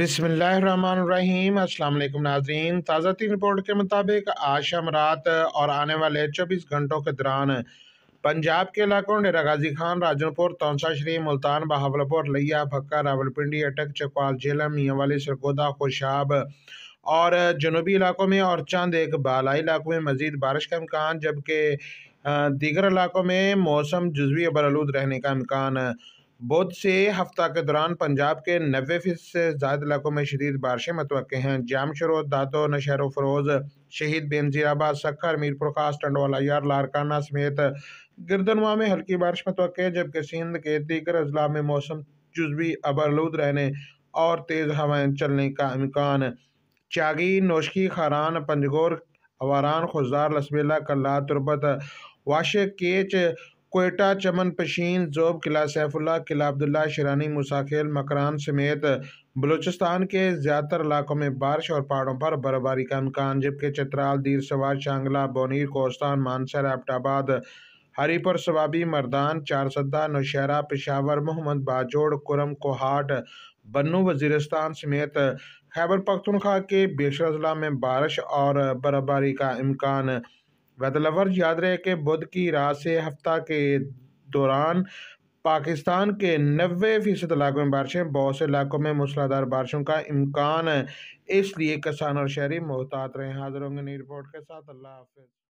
अस्सलाम अल्लाम नाजरीन ताज़ा तीन रिपोर्ट के मुताबिक आज शाम रात और आने वाले चौबीस घंटों के दौरान पंजाब के इलाकों डेरा गाजी खान राजनपुर तौसा श्री मुल्तान बहावलपुर लिया भक्का रावलपिंडी अटक चकवाल झेलम मियाँवाली सरगोदा खुशाब और जनूबी इलाकों में और चंद एक बालाई इलाकों में मज़ीद बारिश का इम्कान जबकि दीगर इलाकों में मौसम जजवी बरलूद रहने का इम्कान बुध से हफ्ता के दौरान पंजाब के नबे फीसद से ज़्यादा इलाकों में शदीद बारिशें मतवक़ हैं जाम शरो दादो नशहर फरोज़ शहीद बेनजीराबाद सखर मीरपुर खास टंडवाला यार लारकाना समेत गिरदनवा में हल्की बारिश मतवक़ है जबकि सिंध के दीगर अजला में मौसम जुजवी अबरलूद रहने और तेज़ हवाएं चलने का इम्कान चागी नोशकी खारान पंजगोर अवारान खुजार लसबेला कल्ला तुरबत वाश केच कोयटा चमन पशीन जोब किला सैफुल्ला किला अब्दुल्ला शरानी मुसाखिल मकरान समेत बलूचिस्तान के ज़्यादातर इलाकों में बारिश और पहाड़ों पर बर्फबारी का अमकान जबकि चतराल दीर सवार शांगला बोनीर कोस्तान मानसर एबटाबाद हरीपुर सवाबी मरदान चारसद्दा नौशहरा पेशावर मोहम्मद बाजोड़ कुरम कोहाट बन्नू वजीरस्तान समेत खैबर पख्तनख्वा के बेशर जिला में बारिश और बर्फबारी का इम्कान बदलवर्ज याद रहे कि बुध की रात से हफ्ता के दौरान पाकिस्तान के नबे फीसद इलाकों में बारिशें बहुत से इलाकों में मूसलाधार बारिशों का इम्कान है इसलिए किसान और शहरी मोहतात रहे हाजिर होंगे नई रिपोर्ट के साथ अल्लाह हाफिज़